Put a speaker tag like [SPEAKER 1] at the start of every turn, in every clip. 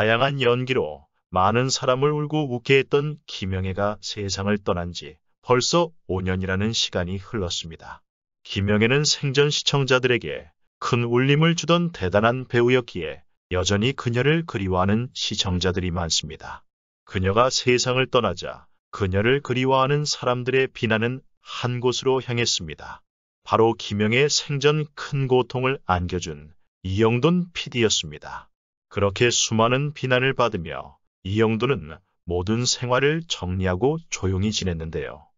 [SPEAKER 1] 다양한 연기로 많은 사람을 울고 웃게 했던 김영애가 세상을 떠난 지 벌써 5년이라는 시간이 흘렀습니다. 김영애는 생전 시청자들에게 큰 울림을 주던 대단한 배우였기에 여전히 그녀를 그리워하는 시청자들이 많습니다. 그녀가 세상을 떠나자 그녀를 그리워하는 사람들의 비난은 한 곳으로 향했습니다. 바로 김영의 생전 큰 고통을 안겨준 이영돈 PD였습니다. 그렇게 수많은 비난을 받으며 이영도는 모든 생활을 정리하고 조용히 지냈는데요.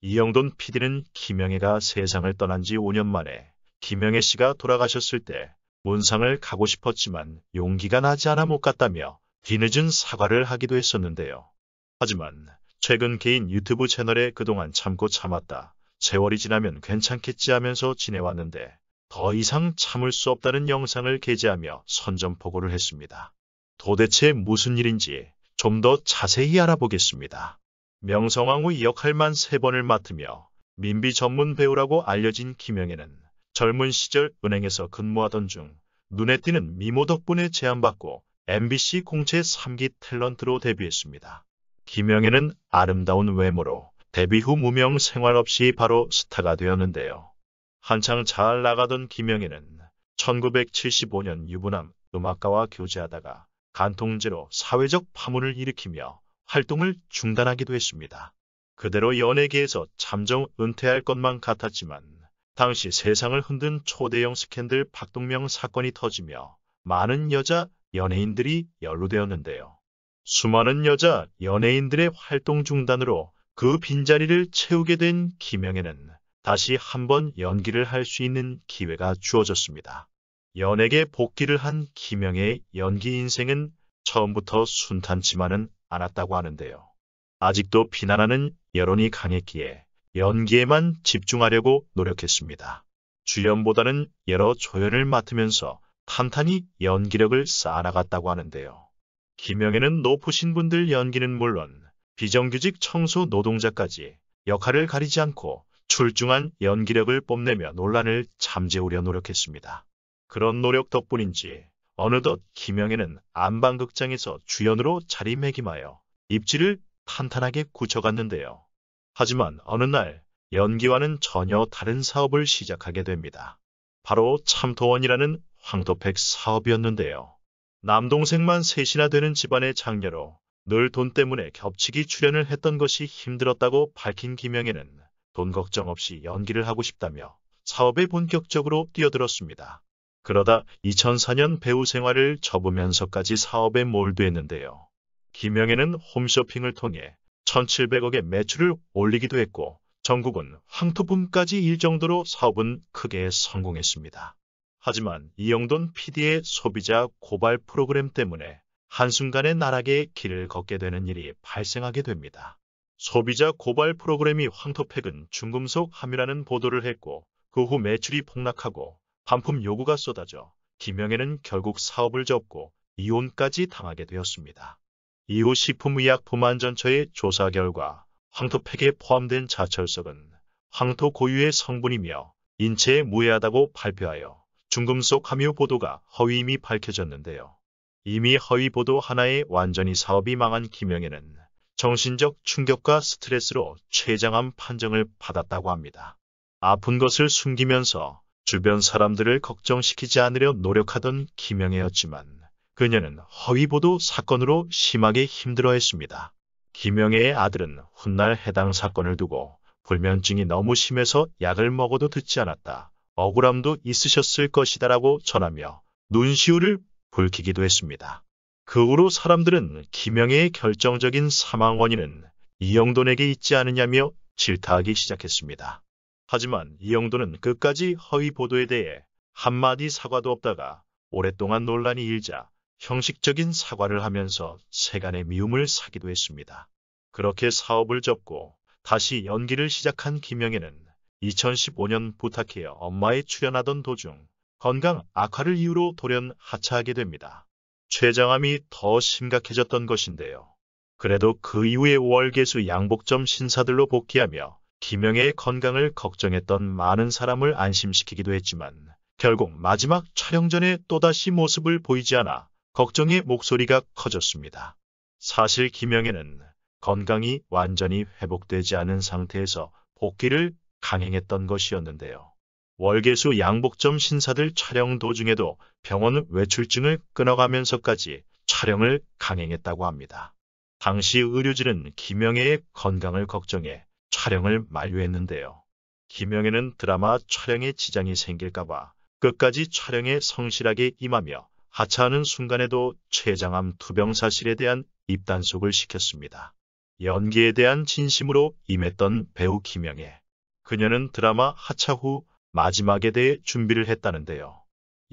[SPEAKER 1] 이영돈 PD는 김영애가 세상을 떠난 지 5년 만에 김영애 씨가 돌아가셨을 때 문상을 가고 싶었지만 용기가 나지 않아 못 갔다며 뒤늦은 사과를 하기도 했었는데요. 하지만 최근 개인 유튜브 채널에 그동안 참고 참았다. 세월이 지나면 괜찮겠지 하면서 지내왔는데 더 이상 참을 수 없다는 영상을 게재하며 선전포고를 했습니다. 도대체 무슨 일인지 좀 더 자세히 알아보겠습니다. 명성황후 역할만 세번을 맡으며 민비 전문 배우라고 알려진 김영애는 젊은 시절 은행에서 근무하던 중 눈에 띄는 미모 덕분에 제안받고 MBC 공채 3기 탤런트로 데뷔했습니다. 김영애는 아름다운 외모로 데뷔 후 무명 생활 없이 바로 스타가 되었는데요. 한창 잘 나가던 김영애는 1975년 유부남 음악가와 교제하다가 간통죄로 사회적 파문을 일으키며 활동을 중단하기도 했습니다. 그대로 연예계에서 잠정 은퇴할 것만 같았지만 당시 세상을 흔든 초대형 스캔들 박동명 사건이 터지며 많은 여자 연예인들이 연루되었는데요. 수많은 여자 연예인들의 활동 중단으로 그 빈자리를 채우게 된 김영애는 다시 한번 연기를 할 수 있는 기회가 주어졌습니다. 연예계 복귀를 한 김영애의 연기 인생은 처음부터 순탄치만은 않았다고 하는데요. 아직도 비난하는 여론이 강했기에 연기에만 집중하려고 노력했습니다. 주연보다는 여러 조연을 맡으면서 탄탄히 연기력을 쌓아나갔다고 하는데요. 김영애는 높으신 분들 연기는 물론 비정규직 청소 노동자까지 역할을 가리지 않고 출중한 연기력을 뽐내며 논란을 잠재우려 노력했습니다. 그런 노력 덕분인지 어느덧 김영애는 안방극장에서 주연으로 자리매김하여 입지를 탄탄하게 굳혀갔는데요. 하지만 어느 날 연기와는 전혀 다른 사업을 시작하게 됩니다. 바로 참토원이라는 황토팩 사업이었는데요. 남동생만 셋이나 되는 집안의 장녀로 늘 돈 때문에 겹치기 출연을 했던 것이 힘들었다고 밝힌 김영애는 돈 걱정 없이 연기를 하고 싶다며 사업에 본격적으로 뛰어들었습니다. 그러다 2004년 배우 생활을 접으면서까지 사업에 몰두했는데요. 김영애는 홈쇼핑을 통해 1,700억의 매출을 올리기도 했고 전국은 황토품까지 일 정도로 사업은 크게 성공했습니다. 하지만 이영돈 PD의 소비자 고발 프로그램 때문에 한순간에 나락의 길을 걷게 되는 일이 발생하게 됩니다. 소비자 고발 프로그램이 황토팩은 중금속 함유라는 보도를 했고 그 후 매출이 폭락하고 반품 요구가 쏟아져 김영애는 결국 사업을 접고 이혼까지 당하게 되었습니다. 이후 식품의약품안전처의 조사 결과 황토팩에 포함된 자철석은 황토 고유의 성분이며 인체에 무해하다고 발표하여 중금속 함유 보도가 허위임이 밝혀졌는데요. 이미 허위 보도 하나에 완전히 사업이 망한 김영애는 정신적 충격과 스트레스로 췌장암 판정을 받았다고 합니다. 아픈 것을 숨기면서 주변 사람들을 걱정시키지 않으려 노력하던 김영애였지만 그녀는 허위보도 사건으로 심하게 힘들어했습니다. 김영애의 아들은 훗날 해당 사건을 두고 불면증이 너무 심해서 약을 먹어도 듣지 않았다. 억울함도 있으셨을 것이다라고 전하며 눈시울을 붉히기도 했습니다. 그 후로 사람들은 김영애의 결정적인 사망 원인은 이영돈에게 있지 않느냐며 질타하기 시작했습니다. 하지만 이영돈은 끝까지 허위 보도에 대해 한마디 사과도 없다가 오랫동안 논란이 일자 형식적인 사과를 하면서 세간의 미움을 사기도 했습니다. 그렇게 사업을 접고 다시 연기를 시작한 김영애는 2015년 부탁해 엄마에 출연하던 도중 건강 악화를 이유로 돌연 하차하게 됩니다. 췌장암이 더 심각해졌던 것인데요. 그래도 그 이후에 월계수 양복점 신사들로 복귀하며 김영애의 건강을 걱정했던 많은 사람을 안심시키기도 했지만 결국 마지막 촬영 전에 또다시 모습을 보이지 않아 걱정의 목소리가 커졌습니다. 사실 김영애는 건강이 완전히 회복되지 않은 상태에서 복귀를 강행했던 것이었는데요. 월계수 양복점 신사들 촬영 도중에도 병원 외출증을 끊어가면서까지 촬영을 강행했다고 합니다. 당시 의료진은 김영애의 건강을 걱정해 촬영을 만료했는데요. 김영애는 드라마 촬영에 지장이 생길까봐 끝까지 촬영에 성실하게 임하며 하차하는 순간에도 췌장암 투병 사실에 대한 입단속을 시켰습니다. 연기에 대한 진심으로 임했던 배우 김영애. 그녀는 드라마 하차 후 마지막에 대해 준비를 했다는데요.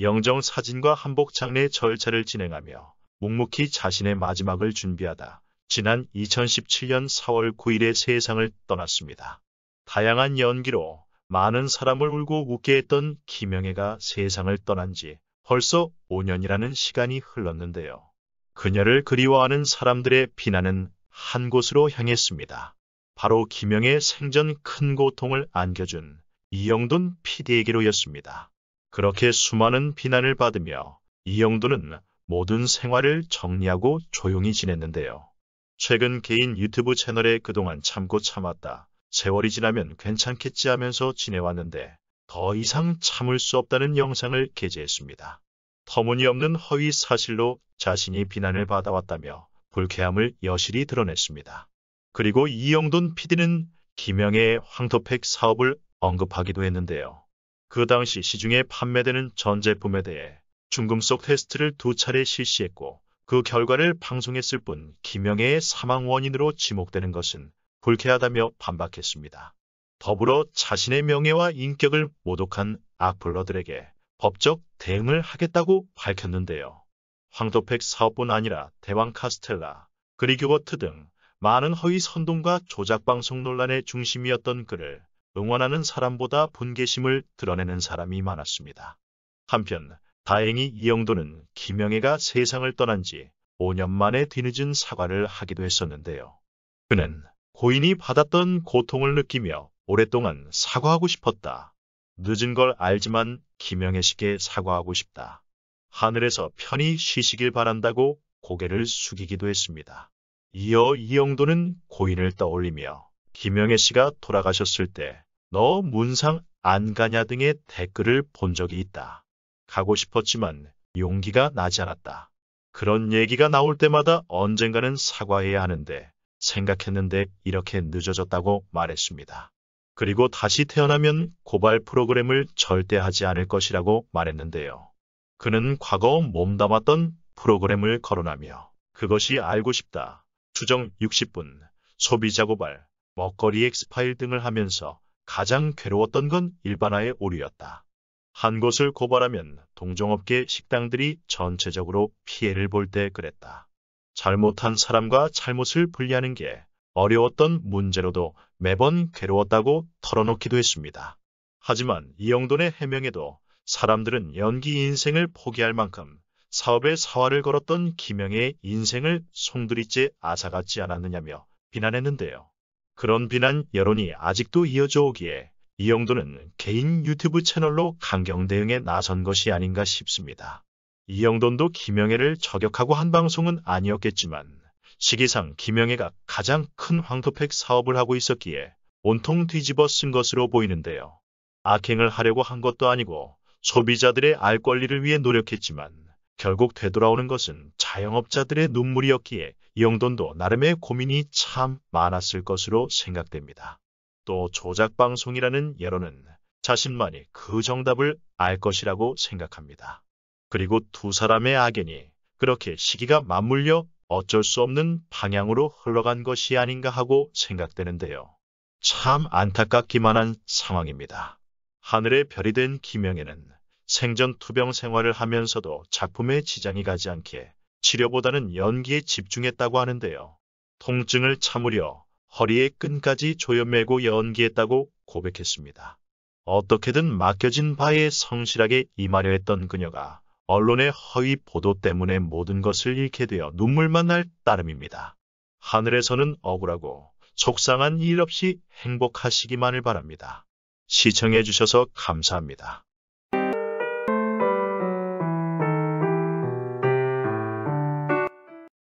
[SPEAKER 1] 영정 사진과 한복 장례 절차를 진행하며 묵묵히 자신의 마지막을 준비하다 지난 2017년 4월 9일에 세상을 떠났습니다. 다양한 연기로 많은 사람을 울고 웃게 했던 김영애가 세상을 떠난 지 벌써 5년이라는 시간이 흘렀는데요. 그녀를 그리워하는 사람들의 비난은 한 곳으로 향했습니다. 바로 김영의 생전 큰 고통을 안겨준 이영돈 PD에게로였습니다. 그렇게 수많은 비난을 받으며 이영돈은 모든 생활을 정리하고 조용히 지냈는데요. 최근 개인 유튜브 채널에 그동안 참고 참았다. 세월이 지나면 괜찮겠지 하면서 지내왔는데 더 이상 참을 수 없다는 영상을 게재했습니다. 터무니없는 허위 사실로 자신이 비난을 받아왔다며 불쾌함을 여실히 드러냈습니다. 그리고 이영돈 PD는 김영의 황토팩 사업을 언급하기도 했는데요. 그 당시 시중에 판매되는 전 제품에 대해 중금속 테스트를 두 차례 실시했고 그 결과를 방송했을 뿐 김영애의 사망 원인으로 지목되는 것은 불쾌하다며 반박했습니다. 더불어 자신의 명예와 인격을 모독한 악플러들에게 법적 대응을 하겠다고 밝혔는데요. 황도팩 사업뿐 아니라 대왕 카스텔라, 그리규버트 등 많은 허위 선동과 조작방송 논란의 중심이었던 그를 응원하는 사람보다 분개심을 드러내는 사람이 많았습니다. 한편 다행히 이영도는 김영애가 세상을 떠난 지 5년 만에 뒤늦은 사과를 하기도 했었는데요. 그는 고인이 받았던 고통을 느끼며 오랫동안 사과하고 싶었다. 늦은 걸 알지만 김영애씨께 사과하고 싶다. 하늘에서 편히 쉬시길 바란다고 고개를 숙이기도 했습니다. 이어 이영도는 고인을 떠올리며 김영애 씨가 돌아가셨을 때 너 문상 안 가냐 등의 댓글을 본 적이 있다. 가고 싶었지만 용기가 나지 않았다. 그런 얘기가 나올 때마다 언젠가는 사과해야 하는데 생각했는데 이렇게 늦어졌다고 말했습니다. 그리고 다시 태어나면 고발 프로그램을 절대 하지 않을 것이라고 말했는데요. 그는 과거 몸담았던 프로그램을 거론하며 그것이 알고 싶다. 추정 60분 소비자 고발 먹거리 엑스파일 등을 하면서 가장 괴로웠던 건 일반화의 오류였다. 한 곳을 고발하면 동종업계 식당들이 전체적으로 피해를 볼 때 그랬다. 잘못한 사람과 잘못을 분리하는 게 어려웠던 문제로도 매번 괴로웠다고 털어놓기도 했습니다. 하지만 이영돈의 해명에도 사람들은 연기 인생을 포기할 만큼 사업에 사활을 걸었던 김영애의 인생을 송두리째 앗아갔지 않았느냐며 비난했는데요. 그런 비난 여론이 아직도 이어져 오기에 이영도는 개인 유튜브 채널로 강경 대응에 나선 것이 아닌가 싶습니다. 이영도도 김영애를 저격하고 한 방송은 아니었겠지만 시기상 김영애가 가장 큰 황토팩 사업을 하고 있었기에 온통 뒤집어 쓴 것으로 보이는데요. 악행을 하려고 한 것도 아니고 소비자들의 알 권리를 위해 노력했지만 결국 되돌아오는 것은 자영업자들의 눈물이었기에 이영돈도 나름의 고민이 참 많았을 것으로 생각됩니다. 또 조작방송이라는 예로는 자신만이 그 정답을 알 것이라고 생각합니다. 그리고 두 사람의 악연이 그렇게 시기가 맞물려 어쩔 수 없는 방향으로 흘러간 것이 아닌가 하고 생각되는데요. 참 안타깝기만 한 상황입니다. 하늘의 별이 된 김영애는 생전 투병 생활을 하면서도 작품에 지장이 가지 않게 치료보다는 연기에 집중했다고 하는데요. 통증을 참으려 허리에 끈까지 조여매고 연기했다고 고백했습니다. 어떻게든 맡겨진 바에 성실하게 임하려 했던 그녀가 언론의 허위 보도 때문에 모든 것을 잃게 되어 눈물만 날 따름입니다. 하늘에서는 억울하고 속상한 일 없이 행복하시기만을 바랍니다. 시청해주셔서 감사합니다.